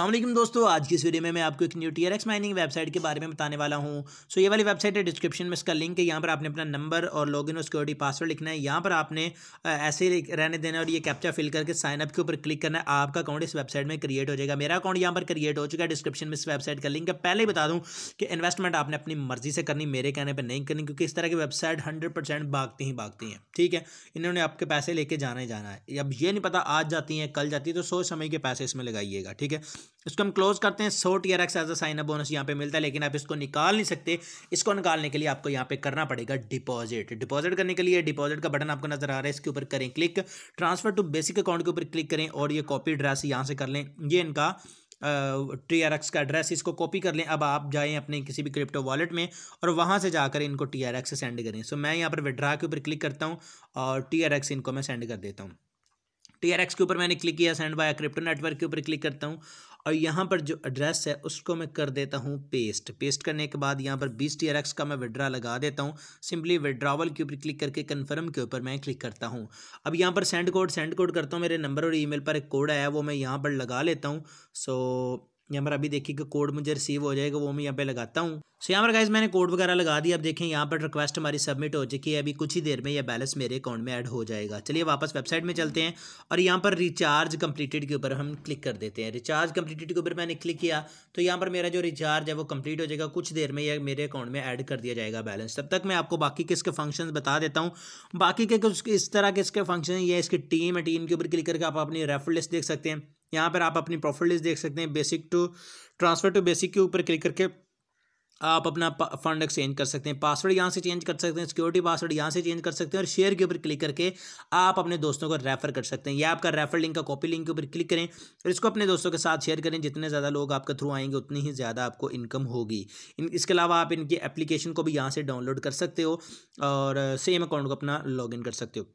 अल्लाम दोस्तों आज की इस वीडियो में मैं आपको एक new T X mining website के बारे में बताने वाला हूं सो ये वाली वेबसाइट है डिस्क्रिप्शन में इसका लिंक है यहाँ पर आपने अपना नंबर और लॉगिन और सिक्योरिटी पासवर्ड लिखना है यहाँ पर आपने ऐसे रहने देना और ये कैप्चा फिल करके साइनअप के ऊपर क्लिक करना है आपका अकाउंट इस वेबसाइट में क्रिएट हो जाएगा मेरा अकाउंट यहाँ पर क्रिएट हो चुका है डिस्क्रिप्शन में इस वेबसाइट का लिंक है पहले ही बता दूँ कि इन्वेस्टमेंट आपने अपनी मर्जी से करनी मेरे कहने पर नहीं करनी क्योंकि इस तरह की वेबसाइट हंड्रेड भागती ही भागती हैं ठीक है इन्होंने आपके पैसे लेके जाना ही जाना है अब ये नहीं पता आज जाती हैं कल जाती है तो सोच समय के पैसे इसमें लगाइएगा ठीक है इसको हम क्लोज करते हैं सौ T R X as a sign up bonus यहाँ पे मिलता है लेकिन आप इसको निकाल नहीं सकते इसको निकालने के लिए आपको यहाँ पे करना पड़ेगा डिपॉजिट डिपॉजिट करने के लिए डिपॉजिट का बटन आपको नजर आ रहा है इसके ऊपर करें click transfer to basic account के ऊपर क्लिक करें और ये कॉपी एड्रेस यहाँ से कर लें ये इनका टी आर एक्स का एड्रेस इसको कॉपी कर लें अब आप जाएं अपने किसी भी क्रिप्टो वॉलेट में और वहाँ से जाकर इनको टी आर एक्स सेंड करें सो so, मैं यहाँ पर विड्रा के ऊपर क्लिक करता हूँ और टी आर एक्स इनको मैं सेंड कर देता हूँ टी आर एक्स के ऊपर मैंने क्लिक किया सेंड बाय क्रिप्टो नेटवर्क के ऊपर क्लिक करता हूँ और यहाँ पर जो एड्रेस है उसको मैं कर देता हूँ पेस्ट पेस्ट करने के बाद यहाँ पर बीस टी आर एक्स का मैं विड्रा लगा देता हूँ सिंपली विड्रावल के ऊपर क्लिक करके कन्फर्म के ऊपर मैं क्लिक करता हूँ अब यहाँ पर सेंड कोड सेंड कोड करता हूँ मेरे नंबर और ईमेल पर एक कोड आया वो मैं यहाँ पर लगा लेता हूँ सो यहाँ पर अभी देखिए कि कोड मुझे रिसीव हो जाएगा वो मैं यहाँ पे लगाता हूँ सो यहाँ पर गाइज मैंने कोड वगैरह लगा दिया अब देखें यहाँ पर रिक्वेस्ट हमारी सबमिट हो चुकी है अभी कुछ ही देर में यह बैलेंस मेरे अकाउंट में ऐड हो जाएगा चलिए वापस वेबसाइट में चलते हैं और यहाँ पर रिचार्ज कंप्लीटेड के ऊपर हम क्लिक कर देते हैं रिचार्ज कंप्लीटेड के ऊपर मैंने क्लिक किया तो यहाँ पर मेरा जो रिचार्ज है वो कम्प्लीट हो जाएगा कुछ देर में यह मेरे अकाउंट में ऐड कर दिया जाएगा बैलेंस तब तक मैं आपको बाकी किसके फंक्शन बता देता हूँ बाकी के कुछ इस तरह के इसके फंक्शन ये इसकी टीम है टीम के ऊपर क्लिक करके आप अपनी रेफर लिस्ट देख सकते हैं यहाँ पर आप अपनी प्रॉफिट लिस्ट देख सकते हैं basic to transfer to basic के ऊपर क्लिक करके आप अपना फंड एक्सचेंज कर सकते हैं पासवर्ड यहाँ से चेंज कर सकते हैं सिक्योरिटी पासवर्ड यहाँ से चेंज कर सकते हैं और शेयर के ऊपर क्लिक करके आप अपने दोस्तों को रेफर कर सकते हैं या आपका रेफर लिंक का कॉपी लिंक के ऊपर क्लिक करें और इसको अपने दोस्तों के साथ शेयर करें जितने ज़्यादा लोग आपके थ्रू आएंगे उतनी ही ज़्यादा आपको इनकम होगी इन इसके अलावा आप इनकी एप्लीकेशन को भी यहाँ से डाउनलोड कर सकते हो और सेम अकाउंट को अपना इन कर सकते हो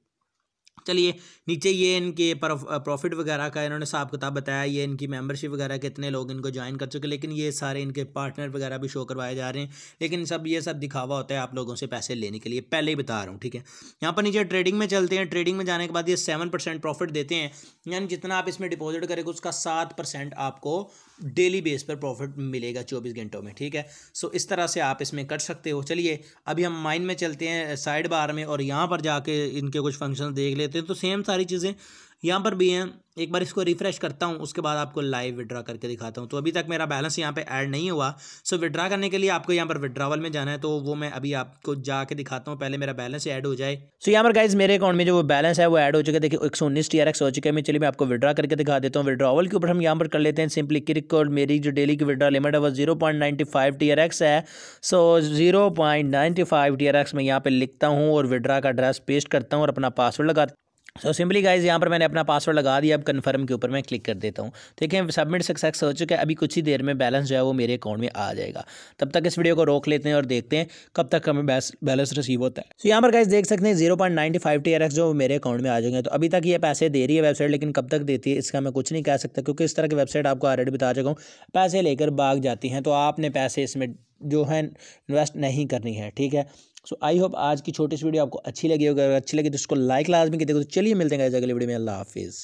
चलिए नीचे ये इनके प्रॉफिट वगैरह का इन्होंने हिसाब किताब बताया ये इनकी मेंबरशिप वगैरह कितने लोग इनको ज्वाइन कर चुके लेकिन ये सारे इनके पार्टनर वगैरह भी शो करवाए जा रहे हैं लेकिन सब ये सब दिखावा होता है आप लोगों से पैसे लेने के लिए पहले ही बता रहा हूँ ठीक है यहाँ पर नीचे ट्रेडिंग में चलते हैं ट्रेडिंग में जाने के बाद ये सेवन परसेंट प्रॉफिट देते हैं यानी जितना आप इसमें डिपोजिट करेंगे उसका सात परसेंट आपको डेली बेस पर प्रॉफिट मिलेगा चौबीस घंटों में ठीक है सो इस तरह से आप इसमें कर सकते हो चलिए अभी हम माइंड में चलते हैं साइड बार में और यहाँ पर जाके इनके कुछ फंक्शन देख लेते हैं तो सेम सारी चीज़ें यहाँ पर भी हैं एक बार इसको रिफ्रेश करता हूँ उसके बाद आपको लाइव विड्रा करके दिखाता हूँ तो अभी तक मेरा बैलेंस यहाँ पे ऐड नहीं हुआ सो विड्रा करने के लिए आपको यहाँ पर विड्रावल में जाना है तो वो मैं अभी आपको जाके दिखाता हूँ पहले मेरा बैलेंस ऐड हो जाए सो यहाँ पर गाइज मेरे अकाउंट में जो बैलेंस है वो एड हो चुका है देखिए एक सौ उन्नीस टी आर एक्स हो चुके हैं चलिए मैं आपको विड्रा करके दिखा देता हूँ विड्रावल के ऊपर हम यहाँ पर कर लेते हैं सिंपली क्रिक और मेरी जो डेली की विड्रा लिमिट है वो zero point ninety five T R X है so zero point ninety five T R X मैं यहाँ पर लिखता हूँ और विड्रा का एड्रेस पेस्ट करता हूँ और अपना पासवर्ड लगाता सो सिंपली गाइज यहाँ पर मैंने अपना पासवर्ड लगा दिया अब कन्फर्म के ऊपर मैं क्लिक कर देता हूँ देखें सबमिट सक्सेस हो चुका है अभी कुछ ही देर में बैलेंस जो है वो मेरे अकाउंट में आ जाएगा तब तक इस वीडियो को रोक लेते हैं और देखते हैं कब तक हमें बैलेंस रिसीव होता है सो so, यहाँ पर गाइज देख सकते हैं zero point five T R X जो मेरे अकाउंट में आ जाएंगे तो अभी तक ये पैसे दे रही है वेबसाइट लेकिन कब तक देती है इसका मैं कुछ नहीं कह सकता क्योंकि इस तरह की वेबसाइट आपको ऑलरेडी बता चुका हूँ पैसे लेकर भाग जाती हैं तो आपने पैसे इसमें जो है इन्वेस्ट नहीं करनी है ठीक है सो आई होप आज की छोटी सी वीडियो आपको अच्छी लगी होगी अगर अच्छी लगी तो उसको लाइक लाजमी की देखो तो चलिए मिलते हैं अगले वीडियो में अल्लाह हाफिज़